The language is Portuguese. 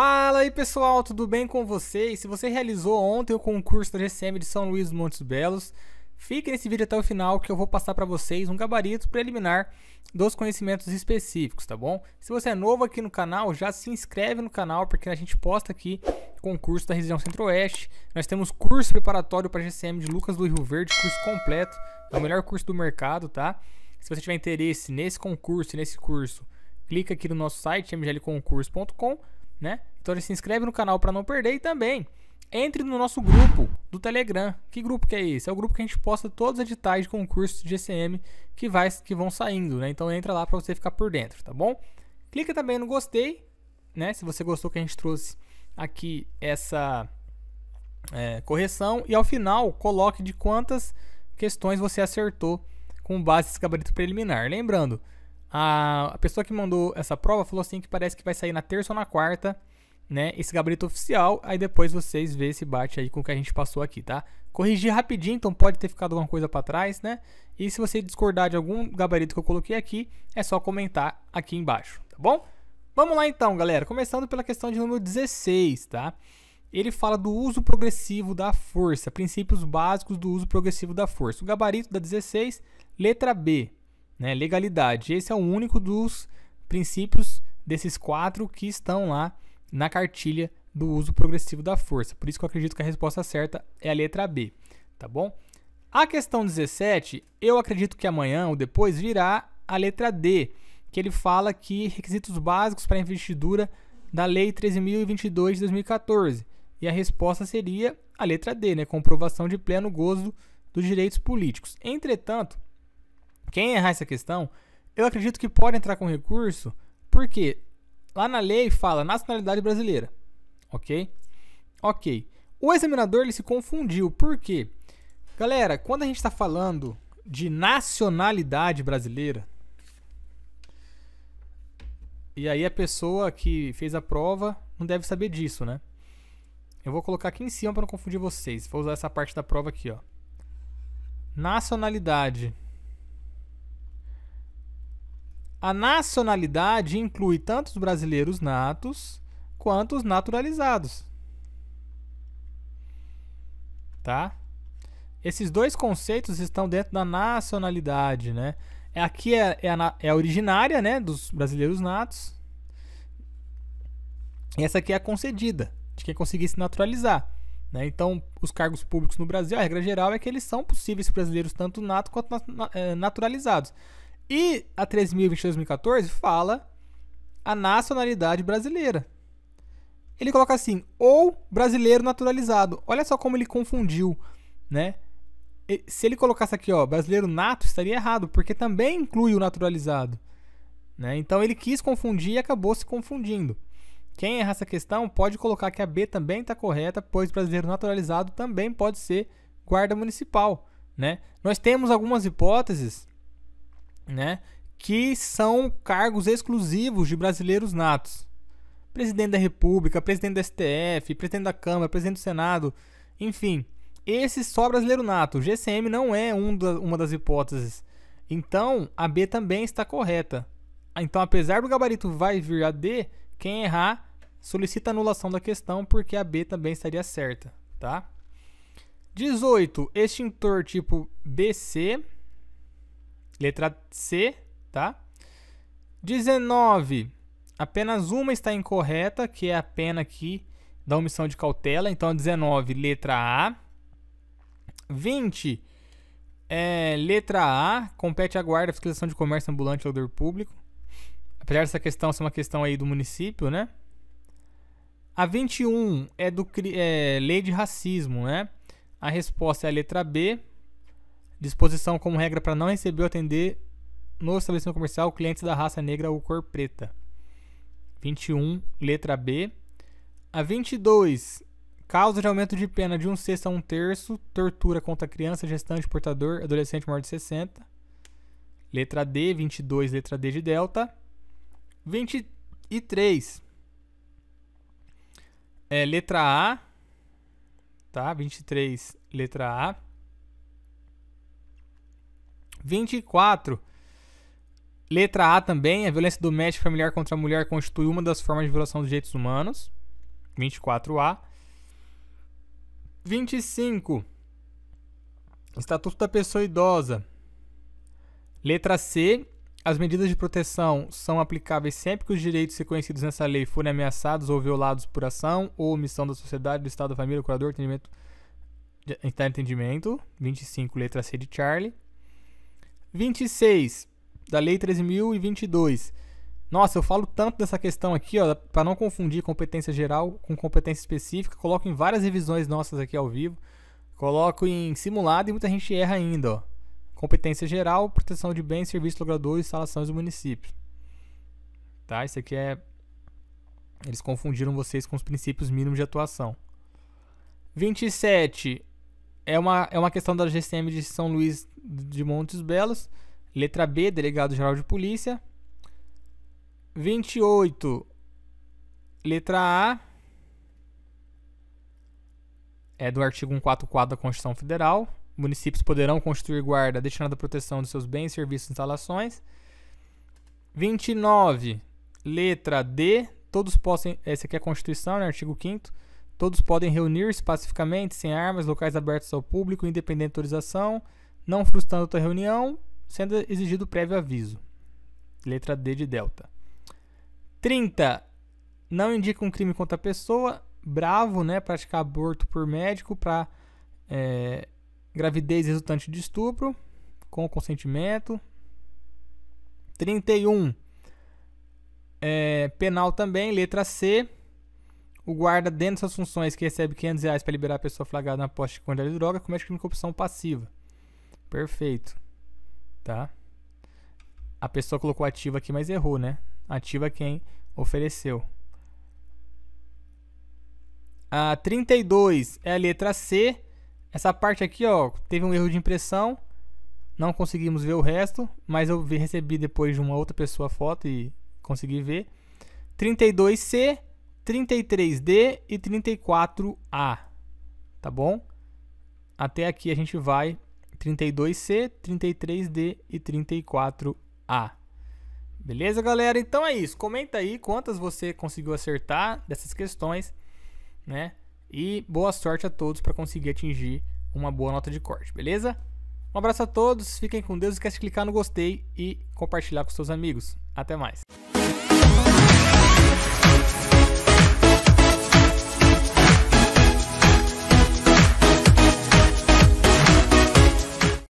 Fala aí pessoal, tudo bem com vocês? Se você realizou ontem o concurso da GCM de São Luís Montes Belos, fique nesse vídeo até o final que eu vou passar para vocês um gabarito preliminar dos conhecimentos específicos, tá bom? Se você é novo aqui no canal, já se inscreve no canal porque a gente posta aqui concurso da região Centro-Oeste. Nós temos curso preparatório para GCM de Lucas do Rio Verde, curso completo, é o melhor curso do mercado, tá? Se você tiver interesse nesse concurso, nesse curso, clica aqui no nosso site mglconcurso.com né? Então ele se inscreve no canal para não perder e também entre no nosso grupo do Telegram. Que grupo que é esse? É o grupo que a gente posta todos os editais de concursos de GCM que, vai, que vão saindo, né? Então entra lá para você ficar por dentro, tá bom? Clica também no gostei, né? Se você gostou que a gente trouxe aqui essa é, correção e ao final coloque de quantas questões você acertou com base nesse gabarito preliminar. Lembrando, a, a pessoa que mandou essa prova falou assim que parece que vai sair na terça ou na quarta, né? Esse gabarito oficial. Aí depois vocês vê se bate aí com o que a gente passou aqui, tá? Corrigir rapidinho, então pode ter ficado alguma coisa para trás, né? E se você discordar de algum gabarito que eu coloquei aqui, é só comentar aqui embaixo, tá bom? Vamos lá então, galera. Começando pela questão de número 16, tá? Ele fala do uso progressivo da força, princípios básicos do uso progressivo da força. O gabarito da 16, letra B, né? Legalidade. Esse é o único dos princípios desses quatro que estão lá na cartilha do uso progressivo da força. Por isso que eu acredito que a resposta certa é a letra B, tá bom? A questão 17, eu acredito que amanhã ou depois virá a letra D, que ele fala que requisitos básicos para a investidura da Lei 13.022 de 2014. E a resposta seria a letra D, né? Comprovação de pleno gozo dos direitos políticos. Entretanto, quem errar essa questão, eu acredito que pode entrar com recurso, porque lá na lei fala nacionalidade brasileira. Ok? Ok. O examinador ele se confundiu. Por quê? Galera, quando a gente está falando de nacionalidade brasileira, e aí a pessoa que fez a prova não deve saber disso, né? Eu vou colocar aqui em cima para não confundir vocês. Vou usar essa parte da prova aqui, ó. Nacionalidade a nacionalidade inclui tanto os brasileiros natos quanto os naturalizados. Tá? Esses dois conceitos estão dentro da nacionalidade, né? É, aqui é, é, a, é a originária, né? Dos brasileiros natos. E essa aqui é a concedida, de quem conseguir se naturalizar. Né? Então, os cargos públicos no Brasil, a regra geral é que eles são possíveis para brasileiros, tanto nato quanto eh, naturalizados. E a 30020 fala a nacionalidade brasileira. Ele coloca assim, ou brasileiro naturalizado. Olha só como ele confundiu, né? Se ele colocasse aqui, ó, brasileiro nato, estaria errado, porque também inclui o naturalizado. Né? Então ele quis confundir e acabou se confundindo. Quem errar essa questão pode colocar que a B também está correta, pois brasileiro naturalizado também pode ser guarda municipal. Né? Nós temos algumas hipóteses né, que são cargos exclusivos de brasileiros natos. Presidente da República, presidente do STF, presidente da Câmara, presidente do Senado, enfim, esse só brasileiro nato. O GCM não é um da, uma das hipóteses. Então, a B também está correta. Então, apesar do gabarito vai vir a D, quem errar solicita anulação da questão porque a B também estaria certa, tá? 18. Extintor tipo BC Letra C, tá? 19. Apenas uma está incorreta, que é a pena aqui da omissão de cautela. Então, 19, letra A. 20. É, letra A, compete à guarda, fiscalização de comércio ambulante ou odor público. Apesar dessa questão ser uma questão aí do município, né? A 21 é do é, lei de racismo, né? A resposta é a letra B. Disposição como regra para não receber ou atender no estabelecimento comercial clientes da raça negra ou cor preta. 21, letra B. A 22, causa de aumento de pena de um sexto a um terço, tortura contra criança, gestante, portador, adolescente maior de 60. Letra D, 22, letra D de delta. 23. É, letra A. Tá? 23, letra A. 24. Letra A também, a violência doméstica familiar contra a mulher constitui uma das formas de violação dos direitos humanos. 24A. 25. Estatuto da Pessoa Idosa. Letra C. As medidas de proteção são aplicáveis sempre que os direitos reconhecidos nessa lei forem ameaçados ou violados por ação ou omissão da sociedade, do Estado, da família, do curador, atendimento, entendimento. 25, letra C de Charlie. 26 da Lei 13.022. Nossa, eu falo tanto dessa questão aqui, ó, para não confundir competência geral com competência específica, coloco em várias revisões nossas aqui ao vivo, coloco em simulado e muita gente erra ainda, ó. Competência geral, proteção de bens, serviços logradores, instalações do município. Tá? Isso aqui é eles confundiram vocês com os princípios mínimos de atuação. 27 é uma, é uma questão da GCM de São Luís de Montes Belos. Letra B, delegado-geral de polícia. 28, letra A. É do artigo 144 da Constituição Federal. Municípios poderão constituir guarda destinada à proteção de seus bens, serviços e instalações. 29, letra D. Todos possam. Essa eh, aqui é a Constituição, né? Artigo 5. Todos podem reunir-se pacificamente, sem armas, locais abertos ao público, independente da autorização, não frustrando outra reunião, sendo exigido prévio aviso. Letra D de Delta. 30. Não indica um crime contra a pessoa. Bravo, né? Praticar aborto por médico para é, gravidez resultante de estupro com consentimento. 31. É, penal também, letra C o guarda, dentro dessas funções, que recebe 500 reais para liberar a pessoa flagrada na posse de quantidade de droga, comete crime de corrupção passiva. Perfeito. Tá? A pessoa colocou ativa aqui, mas errou, né? Ativa quem ofereceu. A 32 é a letra C. Essa parte aqui, ó, teve um erro de impressão. Não conseguimos ver o resto, mas eu recebi depois de uma outra pessoa a foto e consegui ver. 32C 33D e 34A, tá bom? Até aqui a gente vai 32C, 33D e 34A. Beleza, galera? Então é isso. Comenta aí quantas você conseguiu acertar dessas questões, né? E boa sorte a todos para conseguir atingir uma boa nota de corte, beleza? Um abraço a todos, fiquem com Deus, esquece de clicar no gostei e compartilhar com seus amigos. Até mais.